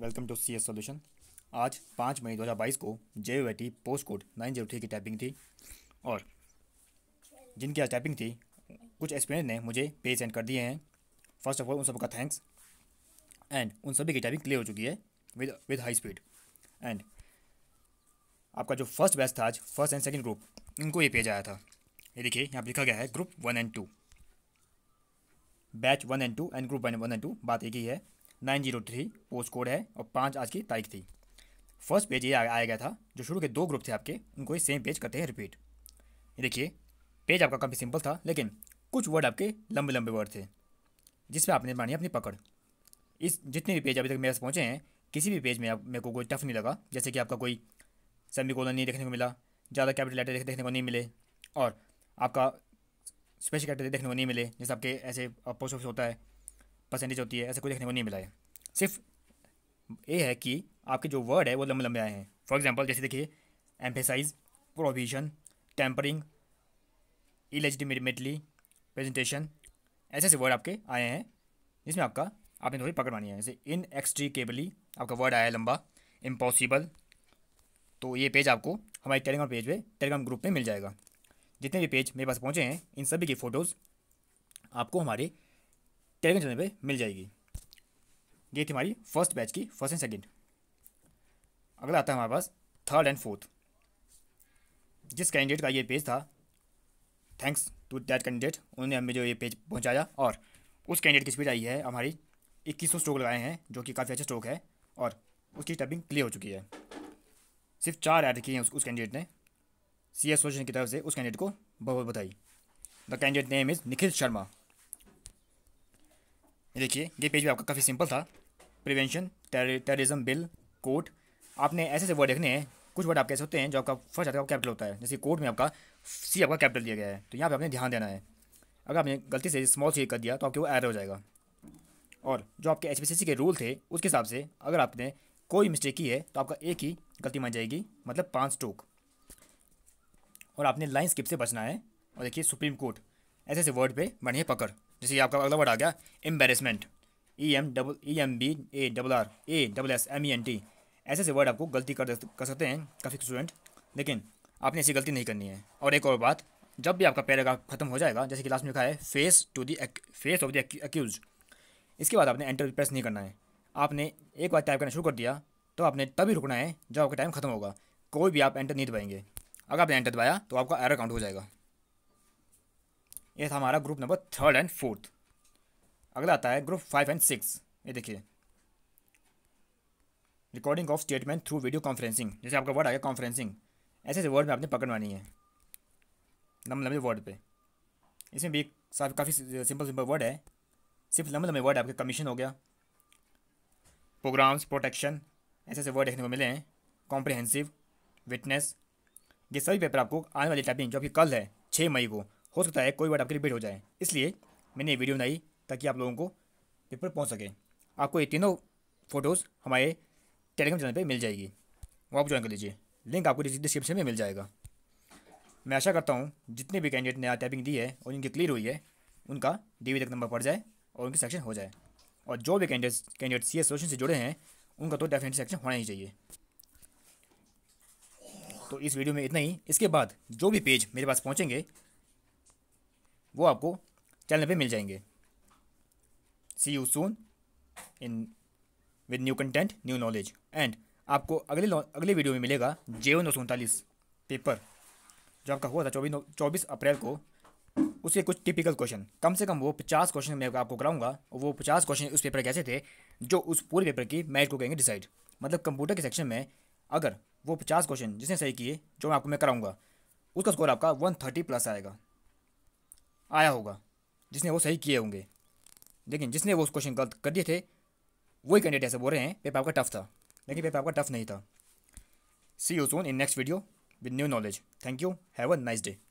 welcome to C S solution आज पाँच मई 2022 को J T post code nine zero three की टाइपिंग थी और जिनकी आज टाइपिंग थी कुछ एक्सपीरियंस ने मुझे पे सेंड कर दिए हैं फर्स्ट ऑफ ऑल उन सबका थैंक्स एंड उन सभी की टाइपिंग क्लियर हो चुकी है with with high speed and आपका जो फर्स्ट बैच था आज फर्स्ट एंड सेकेंड ग्रुप इनको ये पेज आया था ये देखिए यहाँ पर लिखा गया है group one and two batch one and two and group one and two बात एक ही है nine zero three post code है और पाँच आज की तारीख थी फर्स्ट पेज ये आया गया था जो शुरू के दो ग्रुप थे आपके उनको ही सेम पेज करते हैं रिपीट देखिए पेज आपका काफ़ी सिंपल था लेकिन कुछ वर्ड आपके लंबे लंबे वर्ड थे जिसमें आपने मानी अपनी पकड़ इस जितने भी पेज अभी तक मेरे पास पहुँचे हैं किसी भी पेज में आप मेरे को कोई टफ नहीं लगा जैसे कि आपका कोई सेमी कोलन नहीं देखने को मिला ज़्यादा कैपिटल लेटर देखने को नहीं मिले और आपका स्पेशल कैरेक्टर देखने को नहीं मिले जैसे आपके ऐसे पोस्ट ऑफिस होता है परसेंटेज होती है ऐसा कुछ देखने को नहीं मिला है सिर्फ ये है कि आपके जो वर्ड है वो लंबे लंबे आए हैं फॉर एग्जाम्पल जैसे देखिए emphasise provision tampering illegitimately presentation ऐसे ऐसे वर्ड आपके आए हैं जिसमें आपका आपने थोड़ी पकड़ मानी है जैसे इन एक्सट्रीकेबली आपका वर्ड आया है लंबा इम्पॉसिबल तो ये पेज आपको हमारे टेलीग्राम पेज पे टेलीग्राम ग्रुप में मिल जाएगा जितने भी पेज मेरे पास पहुँचे हैं इन सभी की फ़ोटोज़ आपको हमारे टेलीग्राम चैनल पे मिल जाएगी ये थी हमारी फर्स्ट बैच की फर्स्ट एंड सेकेंड अगला आता है हमारे पास थर्ड एंड फोर्थ जिस कैंडिडेट का ये पेज था थैंक्स टू दैट कैंडिडेट उन्होंने हमें जो ये पेज पहुंचाया और उस कैंडिडेट की स्पीड आई है हमारी इक्कीस सौ स्ट्रोक लगाए हैं जो कि काफ़ी अच्छा स्ट्रोक है और उसकी टाइपिंग क्लियर हो चुकी है सिर्फ चार ऐड किए हैं उस, कैंडिडेट ने सी एसोसिएशन की तरफ से उस कैंडिडेट को बहुत बधाई the candidate name is Nikhil Sharma ये देखिए ये पेज भी आपका काफ़ी सिंपल था प्रिवेंशन टेररिज्म बिल कोर्ट आपने ऐसे ऐसे वर्ड देखने हैं कुछ वर्ड आपके ऐसे होते हैं जो आपका फर्स्ट आपका कैपिटल होता है जैसे कोर्ट में आपका सी आपका कैपिटल दिया गया है तो यहाँ पर आपने ध्यान देना है अगर आपने गलती से स्मॉल सी कर दिया तो आपके वो एरर हो जाएगा और जो आपके एच के रूल थे उसके हिसाब से अगर आपने कोई मिस्टेक की है तो आपका एक ही गलती मान जाएगी मतलब पाँच टोक और आपने लाइन स्किप से बचना है और देखिए सुप्रीम कोर्ट ऐसे ऐसे वर्ड पे बढ़िया पकड़ जैसे आपका अगला वर्ड आ गया embarrassment E M double E M B A double R A double S M E N T ऐसे ऐसे वर्ड आपको गलती कर कर सकते हैं काफ़ी स्टूडेंट लेकिन आपने ऐसी गलती नहीं करनी है और एक और बात जब भी आपका पैराग्राफ खत्म हो जाएगा जैसे कि लास्ट में लिखा है face to the face of the accused इसके बाद आपने एंटर प्रेस नहीं करना है आपने एक बार टाइप करना शुरू कर दिया तो आपने तभी रुकना है जब आपका टाइम खत्म होगा कोई भी आप एंटर नहीं दबाएंगे अगर आपने एंटर दबाया तो आपका एरर काउंट हो जाएगा ये था हमारा group number third and fourth अगला आता है ग्रुप फाइव एंड सिक्स ये देखिए recording of statement through video conferencing जैसे आपका वर्ड आया कॉन्फ्रेंसिंग ऐसे ऐसे वर्ड में आपने पकड़वानी है लंबे लंबे वर्ड पे इसमें भी काफ़ी सिंपल सिंपल वर्ड है सिर्फ लंबे लंबे वर्ड आपके कमीशन हो गया प्रोग्राम्स प्रोटेक्शन ऐसे ऐसे वर्ड देखने को मिले हैं कॉम्प्रिहेंसिव विटनेस ये सभी पेपर आपको आने वाली टाइपिंग जो कि कल है छः मई को हो सकता है कोई वर्ड आपके रिपीट हो जाए इसलिए मैंने ये वीडियो बनाई ताकि आप लोगों को पेपर पहुँच सके आपको ये तीनों फ़ोटोज़ हमारे टेलीग्राम चैनल पर मिल जाएगी वो आप ज्वाइन कर लीजिए लिंक आपको डिस्क्रिप्शन में मिल जाएगा मैं आशा करता हूँ जितने भी कैंडिडेट ने आज टाइपिंग दी है और इनकी क्लियर हुई है उनका डी तक नंबर पड़ जाए और उनकी सेक्शन हो जाए और जो भी कैंडिडेट कैंडिडेट सी एस से जुड़े हैं उनका तो डेफिनेटली सेक्शन होना ही चाहिए तो इस वीडियो में इतना ही इसके बाद जो भी पेज मेरे पास पहुँचेंगे वो आपको चैनल पे मिल जाएंगे see you soon in with new content new knowledge and आपको अगले अगले वीडियो में मिलेगा जे ओ नौ सौ उनतालीस पेपर जो आपका हुआ था चौबीस चौबीस अप्रैल को उसके कुछ टिपिकल क्वेश्चन कम से कम वो पचास क्वेश्चन मैं आपको कराऊंगा और वो पचास क्वेश्चन उस पेपर कैसे थे जो उस पूरे पेपर की मैरिट को कहेंगे डिसाइड मतलब कंप्यूटर के सेक्शन में अगर वो पचास क्वेश्चन जिसने सही किए जो मैं आपको मैं कराऊंगा उसका स्कोर आपका वन थर्टी प्लस आएगा आया होगा जिसने वो सही किए होंगे लेकिन जिसने वो क्वेश्चन गलत कर दिए थे वही कैंडिडेट ऐसे बोल रहे हैं पेपर आपका टफ था लेकिन पेपर आपका टफ नहीं था see you soon in next video with new knowledge thank you have a nice day